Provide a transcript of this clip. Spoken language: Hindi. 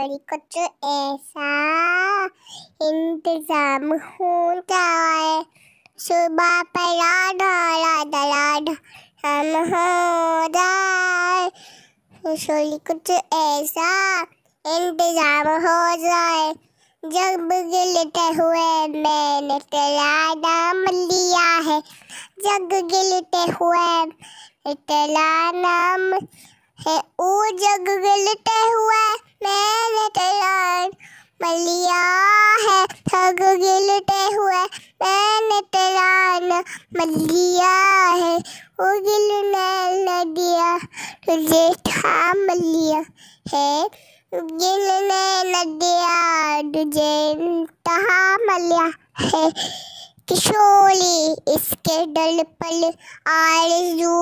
और कुछ ऐसा इंतजाम होता है सुबह पर डाला राधा राधा हो जाए कुछ ऐसा इंतजाम हो जाए जब गिलते हुए मैंने तेरा नाम लिया है जग गिलते हुए तेरा नाम है ओ जग गिलते हुए मलिया है ठग गिलटे हुए मैंने तेरा मलिया है वो गिल न दिया तुझे था मलिया है गिल न दिया तुझे तहा मलिया है किशोरी इसके डल पल आरज़ू